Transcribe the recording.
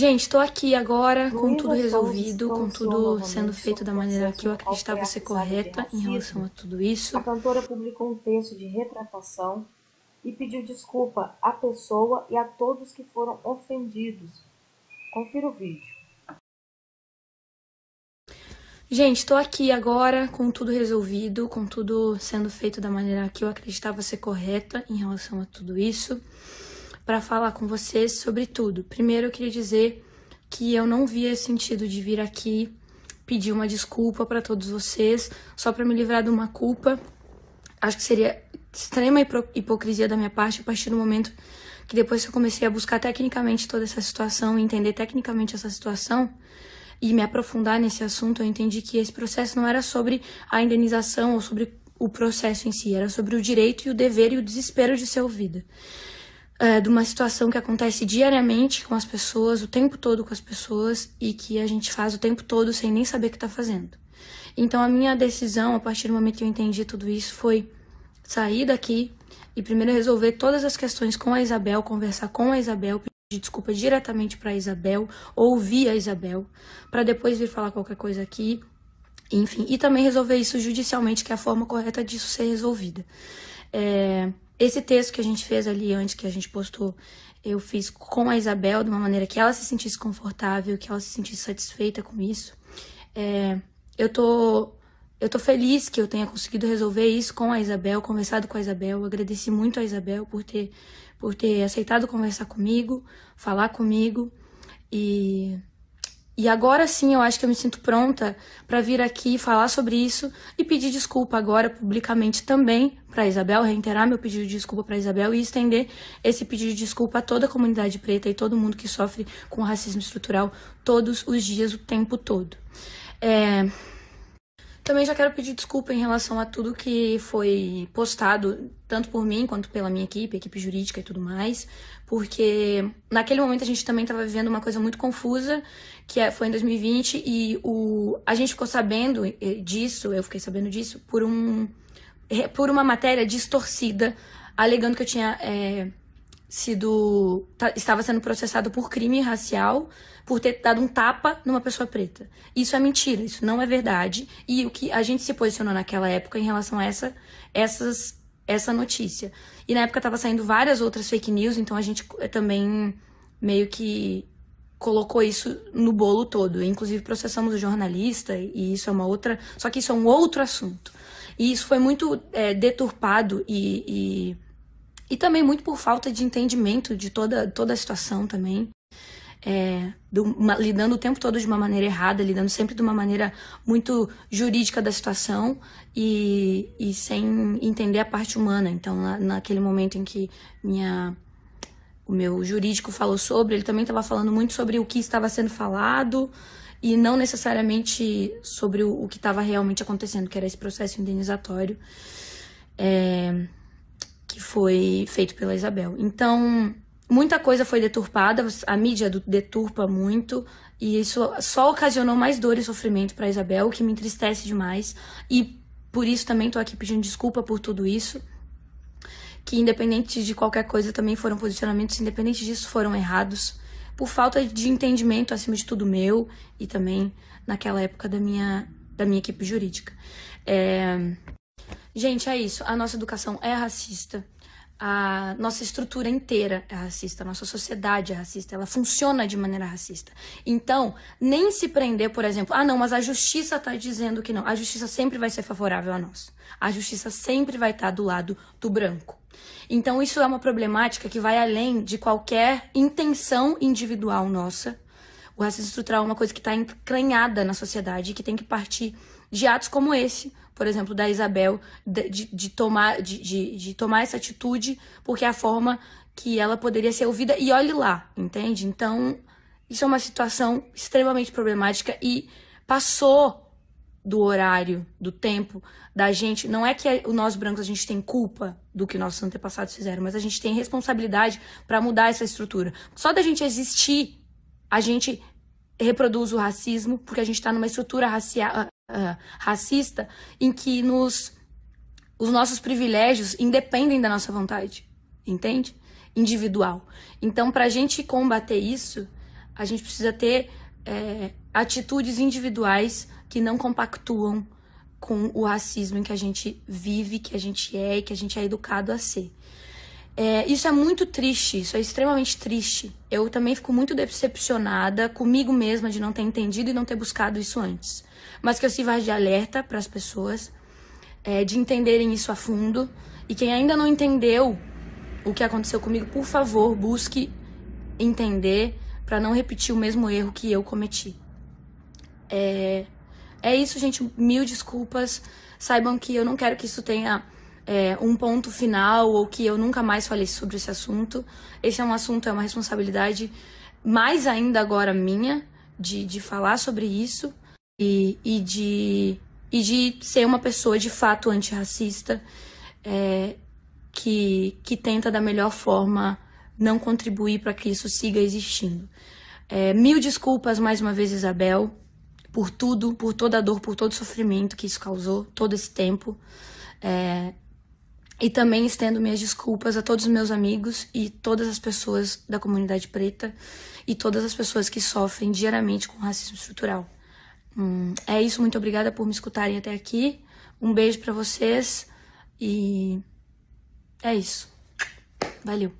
Gente, estou aqui agora com tudo resolvido, com tudo sendo feito da maneira que eu acreditava ser correta em relação a tudo isso. A cantora publicou um texto de retratação e pediu desculpa à pessoa e a todos que foram ofendidos. Confira o vídeo. Gente, estou aqui agora com tudo resolvido, com tudo sendo feito da maneira que eu acreditava ser correta em relação a tudo isso para falar com vocês sobre tudo. Primeiro, eu queria dizer que eu não via sentido de vir aqui pedir uma desculpa para todos vocês, só para me livrar de uma culpa. Acho que seria extrema hipocrisia da minha parte a partir do momento que depois que eu comecei a buscar tecnicamente toda essa situação, entender tecnicamente essa situação e me aprofundar nesse assunto, eu entendi que esse processo não era sobre a indenização ou sobre o processo em si, era sobre o direito e o dever e o desespero de ser ouvida é, de uma situação que acontece diariamente com as pessoas, o tempo todo com as pessoas e que a gente faz o tempo todo sem nem saber o que está fazendo. Então a minha decisão, a partir do momento que eu entendi tudo isso, foi sair daqui e primeiro resolver todas as questões com a Isabel, conversar com a Isabel, pedir desculpa diretamente para a Isabel, ouvir a Isabel, para depois vir falar qualquer coisa aqui, enfim, e também resolver isso judicialmente, que é a forma correta disso ser resolvida. É, esse texto que a gente fez ali antes que a gente postou, eu fiz com a Isabel de uma maneira que ela se sentisse confortável, que ela se sentisse satisfeita com isso. É, eu tô eu tô feliz que eu tenha conseguido resolver isso com a Isabel, conversado com a Isabel. Eu agradeci muito a Isabel por ter por ter aceitado conversar comigo, falar comigo e e agora sim eu acho que eu me sinto pronta para vir aqui falar sobre isso e pedir desculpa agora publicamente também para Isabel, reiterar meu pedido de desculpa para Isabel e estender esse pedido de desculpa a toda a comunidade preta e todo mundo que sofre com racismo estrutural todos os dias, o tempo todo. É, também já quero pedir desculpa em relação a tudo que foi postado, tanto por mim quanto pela minha equipe, equipe jurídica e tudo mais, porque naquele momento a gente também estava vivendo uma coisa muito confusa, que é, foi em 2020, e o, a gente ficou sabendo eh, disso, eu fiquei sabendo disso, por, um, por uma matéria distorcida, alegando que eu tinha. É, sido tá, estava sendo processado por crime racial por ter dado um tapa numa pessoa preta. Isso é mentira, isso não é verdade. E o que a gente se posicionou naquela época em relação a essa essas essa notícia. E na época estava saindo várias outras fake news, então a gente eh, também meio que colocou isso no bolo todo. Inclusive processamos o jornalista e isso é uma outra, só que isso é um outro assunto. E isso foi muito é, deturpado e, e e também muito por falta de entendimento de toda, toda a situação também. É, do, uma, lidando o tempo todo de uma maneira errada, lidando sempre de uma maneira muito jurídica da situação e, e sem entender a parte humana. Então, na, naquele momento em que minha, o meu jurídico falou sobre, ele também estava falando muito sobre o que estava sendo falado e não necessariamente sobre o, o que estava realmente acontecendo, que era esse processo indenizatório. É, que foi feito pela Isabel. Então, muita coisa foi deturpada, a mídia deturpa muito, e isso só ocasionou mais dor e sofrimento para Isabel, o que me entristece demais. E por isso também estou aqui pedindo desculpa por tudo isso. Que independente de qualquer coisa também foram posicionamentos, independente disso foram errados, por falta de entendimento acima de tudo meu e também naquela época da minha da minha equipe jurídica. É... Gente, é isso. A nossa educação é racista. A nossa estrutura inteira é racista, a nossa sociedade é racista, ela funciona de maneira racista. Então, nem se prender, por exemplo, ah, não, mas a justiça está dizendo que não. A justiça sempre vai ser favorável a nós. A justiça sempre vai estar tá do lado do branco. Então, isso é uma problemática que vai além de qualquer intenção individual nossa o racismo estrutural é uma coisa que está encranhada na sociedade, que tem que partir de atos como esse, por exemplo, da Isabel, de, de tomar, de, de, de, tomar essa atitude, porque é a forma que ela poderia ser ouvida, e olhe lá, entende? Então, isso é uma situação extremamente problemática e passou do horário, do tempo, da gente. Não é que é nós brancos a gente tem culpa do que nossos antepassados fizeram, mas a gente tem responsabilidade para mudar essa estrutura. Só da gente existir, a gente reproduz o racismo, porque a gente está numa estrutura racia, uh, uh, racista em que nos, os nossos privilégios independem da nossa vontade, entende? Individual. Então, para a gente combater isso, a gente precisa ter é, atitudes individuais que não compactuam com o racismo em que a gente vive, que a gente é e que a gente é educado a ser. É, isso é muito triste, isso é extremamente triste. Eu também fico muito decepcionada comigo mesma de não ter entendido e não ter buscado isso antes. Mas que eu sirva de alerta para as pessoas, é, de entenderem isso a fundo. E quem ainda não entendeu o que aconteceu comigo, por favor, busque entender para não repetir o mesmo erro que eu cometi. É, é isso, gente. Mil desculpas. Saibam que eu não quero que isso tenha é, um ponto final ou que eu nunca mais falei sobre esse assunto. Esse é um assunto, é uma responsabilidade mais ainda agora minha de, de falar sobre isso e, e, de, e de ser uma pessoa de fato antirracista é, que, que tenta da melhor forma não contribuir para que isso siga existindo. É, mil desculpas mais uma vez, Isabel, por tudo, por toda a dor, por todo o sofrimento que isso causou, todo esse tempo. É, e também estendo minhas desculpas a todos os meus amigos e todas as pessoas da comunidade preta e todas as pessoas que sofrem diariamente com racismo estrutural. Hum, é isso, muito obrigada por me escutarem até aqui. Um beijo para vocês e é isso. Valeu.